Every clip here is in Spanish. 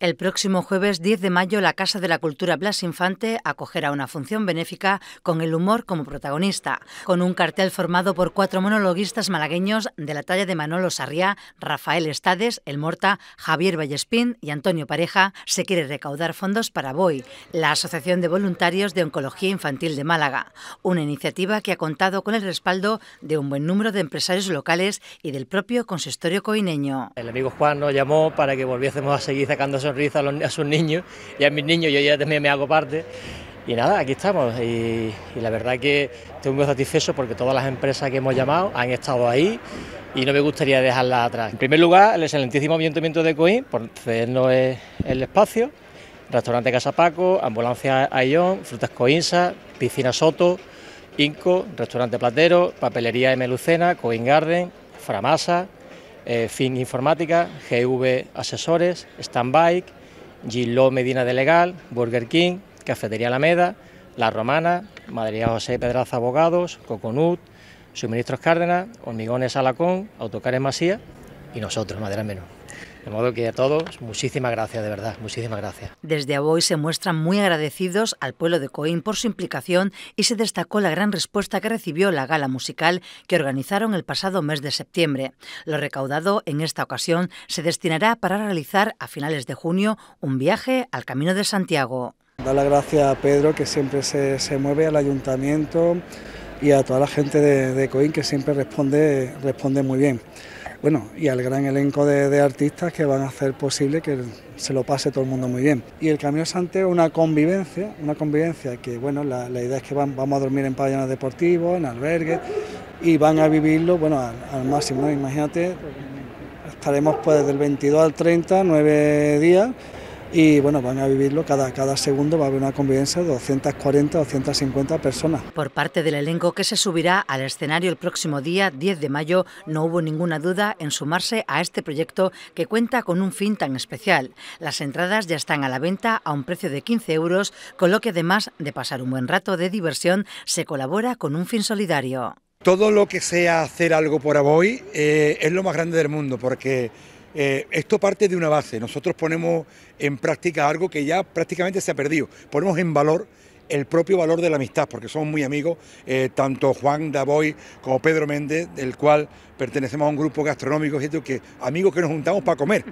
El próximo jueves 10 de mayo la Casa de la Cultura Blas Infante acogerá una función benéfica con el humor como protagonista, con un cartel formado por cuatro monologuistas malagueños de la talla de Manolo Sarriá, Rafael Estades, El Morta, Javier Vallespín y Antonio Pareja. Se quiere recaudar fondos para BOI, la Asociación de Voluntarios de Oncología Infantil de Málaga, una iniciativa que ha contado con el respaldo de un buen número de empresarios locales y del propio consistorio coineño. El amigo Juan nos llamó para que volviésemos a seguir sacándose sonrisa a, sus niños y a mis niños, yo ya también me hago parte. Y nada, aquí estamos. Y, la verdad que estoy muy satisfecho porque todas las empresas que hemos llamado han estado ahí y no me gustaría dejarlas atrás. En primer lugar, el excelentísimo Ayuntamiento de Coín por cedernos el espacio. Restaurante Casa Paco, Ambulancia Ayón, Frutas Coinsa, Piscina Soto, Inco, Restaurante Platero, Papelería M. Lucena, Coin Garden, Framasa, eh, FIN Informática, GV Asesores, Standbike, Gilo Medina de Legal, Burger King, Cafetería Alameda, La Romana, Madería José Pedraza Abogados, Coconut, Suministros Cárdenas, Hormigones Alacón, Autocares Masía y nosotros, Madera Menor. De modo que a todos, muchísimas gracias, de verdad, muchísimas gracias. Desde Aboy se muestran muy agradecidos al pueblo de Coín por su implicación y se destacó la gran respuesta que recibió la gala musical que organizaron el pasado mes de septiembre. Lo recaudado en esta ocasión se destinará para realizar a finales de junio un viaje al Camino de Santiago. Da la gracias a Pedro que siempre se, se mueve, al ayuntamiento y a toda la gente de, de Coín que siempre responde, responde muy bien bueno, y al gran elenco de, artistas que van a hacer posible que se lo pase todo el mundo muy bien. Y el Camino Santiago es una convivencia, una convivencia que, bueno, la, idea es que vamos a dormir en pabellones deportivos, en albergues, y van a vivirlo, bueno, al, máximo, imagínate, estaremos pues del 22 al 30, nueve días, y bueno, van a vivirlo cada, cada segundo, va a haber una convivencia de 240, o 250 personas. Por parte del elenco que se subirá al escenario el próximo día 10 de mayo, no hubo ninguna duda en sumarse a este proyecto que cuenta con un fin tan especial. Las entradas ya están a la venta a un precio de 15 euros, con lo que además de pasar un buen rato de diversión, se colabora con un fin solidario. Todo lo que sea hacer algo por Aboy eh, es lo más grande del mundo, porque eh, esto parte de una base. Nosotros ponemos en práctica algo que ya prácticamente se ha perdido. Ponemos en valor el propio valor de la amistad, porque somos muy amigos, eh, tanto Juan Davoy como Pedro Méndez, del cual pertenecemos a un grupo gastronómico, que amigos que nos juntamos para comer.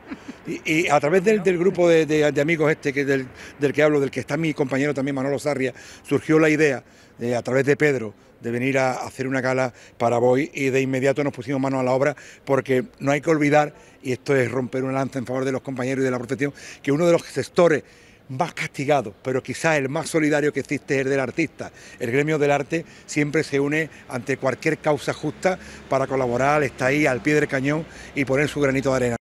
Y, a través del, grupo de, amigos este del, que hablo, del que está mi compañero también Manolo Sarria, surgió la idea, a través de Pedro, de venir a hacer una gala para Boy y de inmediato nos pusimos manos a la obra porque no hay que olvidar, y esto es romper una lanza en favor de los compañeros y de la protección, que uno de los sectores más castigados... pero quizás el más solidario que existe es el del artista. El gremio del arte siempre se une ante cualquier causa justa para colaborar, está ahí al pie del cañón y poner su granito de arena.